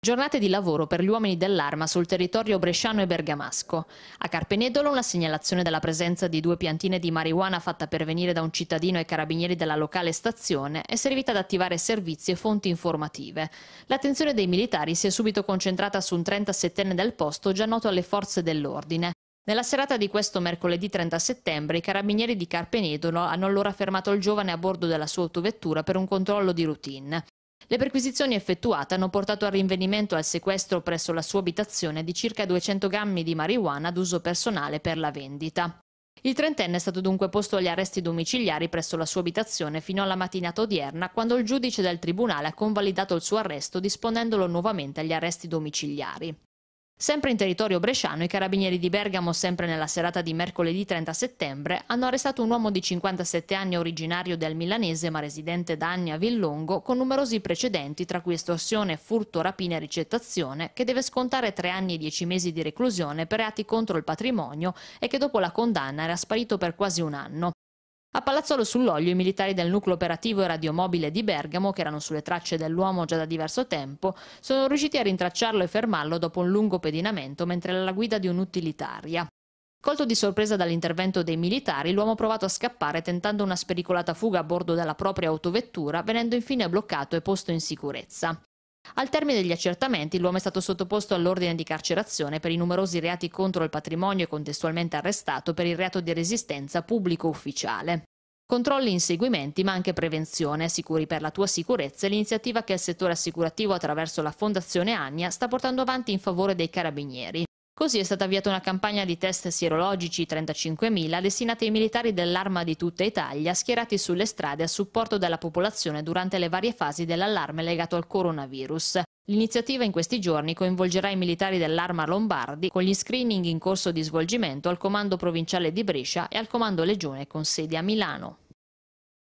Giornate di lavoro per gli uomini dell'arma sul territorio bresciano e bergamasco. A Carpenedolo una segnalazione della presenza di due piantine di marijuana fatta pervenire da un cittadino ai carabinieri della locale stazione è servita ad attivare servizi e fonti informative. L'attenzione dei militari si è subito concentrata su un 37enne del posto già noto alle forze dell'ordine. Nella serata di questo mercoledì 30 settembre i carabinieri di Carpenedolo hanno allora fermato il giovane a bordo della sua autovettura per un controllo di routine. Le perquisizioni effettuate hanno portato al rinvenimento e al sequestro presso la sua abitazione di circa 200 grammi di marijuana ad uso personale per la vendita. Il trentenne è stato dunque posto agli arresti domiciliari presso la sua abitazione fino alla mattinata odierna, quando il giudice del tribunale ha convalidato il suo arresto disponendolo nuovamente agli arresti domiciliari. Sempre in territorio bresciano, i carabinieri di Bergamo, sempre nella serata di mercoledì 30 settembre, hanno arrestato un uomo di 57 anni originario del Milanese ma residente da anni a Villongo con numerosi precedenti tra cui estorsione, furto, rapina e ricettazione che deve scontare tre anni e dieci mesi di reclusione per reati contro il patrimonio e che dopo la condanna era sparito per quasi un anno. A Palazzolo sull'Oglio i militari del nucleo operativo e radiomobile di Bergamo, che erano sulle tracce dell'uomo già da diverso tempo, sono riusciti a rintracciarlo e fermarlo dopo un lungo pedinamento mentre era alla guida di un'utilitaria. Colto di sorpresa dall'intervento dei militari, l'uomo ha provato a scappare tentando una spericolata fuga a bordo della propria autovettura, venendo infine bloccato e posto in sicurezza. Al termine degli accertamenti, l'uomo è stato sottoposto all'ordine di carcerazione per i numerosi reati contro il patrimonio e contestualmente arrestato per il reato di resistenza pubblico ufficiale. Controlli, inseguimenti, ma anche prevenzione, sicuri per la tua sicurezza, è l'iniziativa che il settore assicurativo attraverso la Fondazione Agnia sta portando avanti in favore dei carabinieri. Così è stata avviata una campagna di test sierologici 35.000 destinati ai militari dell'Arma di tutta Italia schierati sulle strade a supporto della popolazione durante le varie fasi dell'allarme legato al coronavirus. L'iniziativa in questi giorni coinvolgerà i militari dell'Arma Lombardi con gli screening in corso di svolgimento al Comando Provinciale di Brescia e al Comando Legione con sede a Milano.